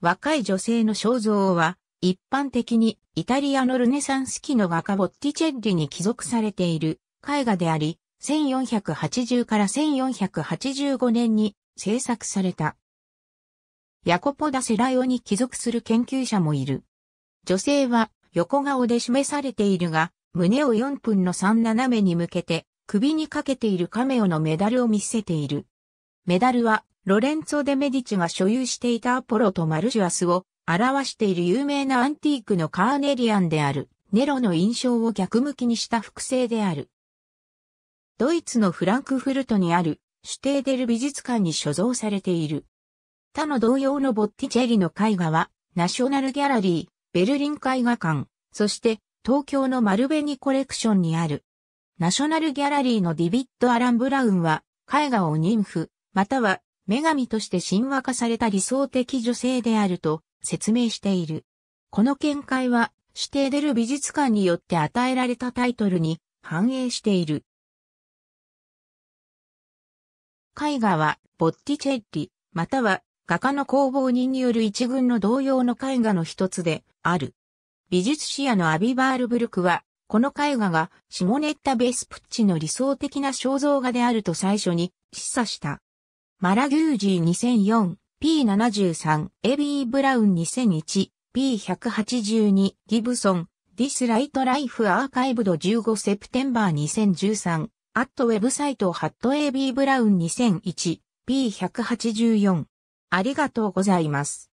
若い女性の肖像は、一般的にイタリアのルネサンス期の画家ボッティチェッリに帰属されている絵画であり、1480から1485年に制作された。ヤコポ・ダ・セライオに帰属する研究者もいる。女性は横顔で示されているが、胸を4分の3斜めに向けて首にかけているカメオのメダルを見せている。メダルはロレンツォ・デ・メディチが所有していたアポロとマルシュアスを表している有名なアンティークのカーネリアンである、ネロの印象を逆向きにした複製である。ドイツのフランクフルトにあるシュテーデル美術館に所蔵されている。他の同様のボッティチェリの絵画は、ナショナルギャラリー、ベルリン絵画館、そして東京の丸紅コレクションにある。ナショナルギャラリーのディビッド・アラン・ブラウンは、絵画を妊婦、または女神として神話化された理想的女性であると説明している。この見解は、指定出る美術館によって与えられたタイトルに反映している。絵画は、ボッティチェッリ、または画家の工房人による一群の同様の絵画の一つである。美術史野のアビバールブルクは、この絵画がシモネッタ・ベスプッチの理想的な肖像画であると最初に示唆した。マラギュージー 2004P73、エビー・ブラウン 2001P182、ギブソン、ディスライトライフアーカイブド15セプテンバー2013、アットウェブサイトハット AB ブラウン 2001P184。ありがとうございます。